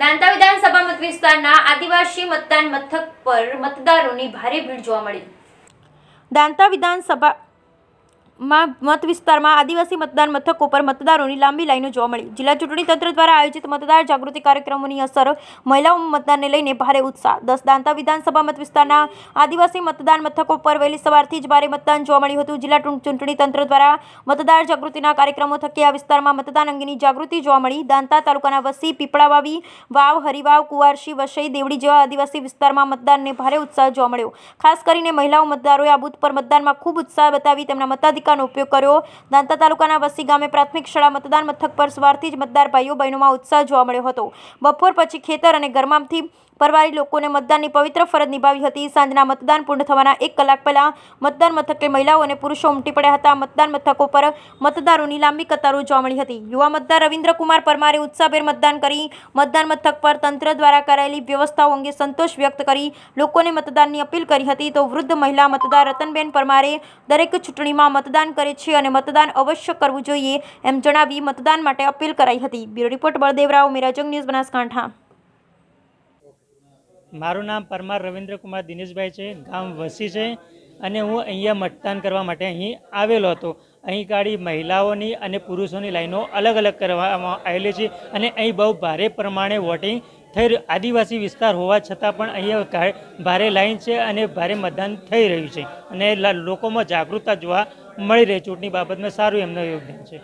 દાંતા વિધાનસભા મત વિસ્તારના આદિવાસી મતદાન મથક પર મતદારોની ભારે ભીડ જોવા મળી દાંતા વિધાનસભા મત વિસ્તારમાં આદિવાસી મતદાન મથકો પર મતદારોની લાંબી લાઈનો જોવા મળી જિલ્લા ચૂંટણી તંત્ર દ્વારા આયોજિત મતદાર જાગૃતિ કાર્યક્રમોની અસર મહિલાઓ મતદાન લેઈને ભારે ઉત્સાહ 10 દાંતા વિધાનસભા મતવિસ્તારના આદિવાસી મતદાન મથકો પર વેલી સવારથી જ ભારે મતદાન જોવા મળ્યું હતું જિલ્લા ચૂંટણી તંત્ર દ્વારા મતદાર જાગૃતિના કાર્યક્રમો થકી આ વિસ્તારમાં મતદાન અંગેની જાગૃતિ જોવા મળી દાંતા તાલુકાના વસી પીપળાવાવી વાવ હરીવાવ કુવારસી વશેઈ દેવડી જેવા આદિવાસી વિસ્તારમાં મતદારોને ભારે ઉત્સાહ જોવા મળ્યો ખાસ કરીને મહિલાઓ મતદારોએ આબૂદ પર મતદાનમાં ખૂબ ઉત્સાહ બતાવ્યું તેમના મતદારો નો ઉપયોગ કર્યો દાંતા તાલુકાના વસી ગામે પ્રાથમિક શાળા મતદાન મથક પર સ્વાર્થી જ મતદાર ભાઈઓ બહેનોમાં ઉત્સાહ જોવા મળ્યો હતો બપોર પછી ખેતર અને ગરમામથી પરવારી લોકોએ મતદાનની પવિત્ર ફરજ નિભાવી હતી સાંજના મતદાન પૂર્ણ થવાના 1 કલાક પહેલા મતદાન મથકે મહિલાઓ અને પુરુષો ઉમટી પડ્યા હતા મતદાન મથક ઉપર મતદારોની લાંબી કતારો જોવા મળી હતી યુવા મતદાર રવિન્દ્રકુમાર પરમારે ઉત્સાહભેર મતદાન કરી મતદાન મથક પર તંત્ર દ્વારા કરેલી વ્યવસ્થા અંગે સંતોષ વ્યક્ત કરી લોકોની મતદાનની અપીલ કરી હતી તો વૃદ્ધ મહિલા મતદાર રતનબેન પરમારે દરેક ચૂંટણીમાં મત મતદાન કરે છે અને મતદાન અવશ્ય કરવું જોઈએ એમ જણાવી મતદાન માટે અપીલ કરાઈ હતી બ્યુરો રિપોર્ટ બળદેવરાવ મિરાજંગ ન્યૂઝ બનાસકાંઠા મારું નામ પરમાર રવિન્દ્રકુમાર દિનેશભાઈ છે ગામ વસી છે અને હું અહીંયા મતદાન કરવા માટે અહીં આવેલો હતો અહીં ગાડી મહિલાઓની અને પુરુષોની લાઈનો અલગ અલગ કરવામાં આવેલી છે અને અહીં બહુ ભારે પ્રમાણે વોટિંગ થઈ આદિવાસી વિસ્તાર હોવા છતાં પણ અહીંયા ભારે લાઈન છે અને ભારે મતદાન થઈ રહ્યું છે અને લોકોમાં જાગૃતતા જોવા મળી રહે ચૂંટણી બાબતમાં સારું એમનું યોગદાન છે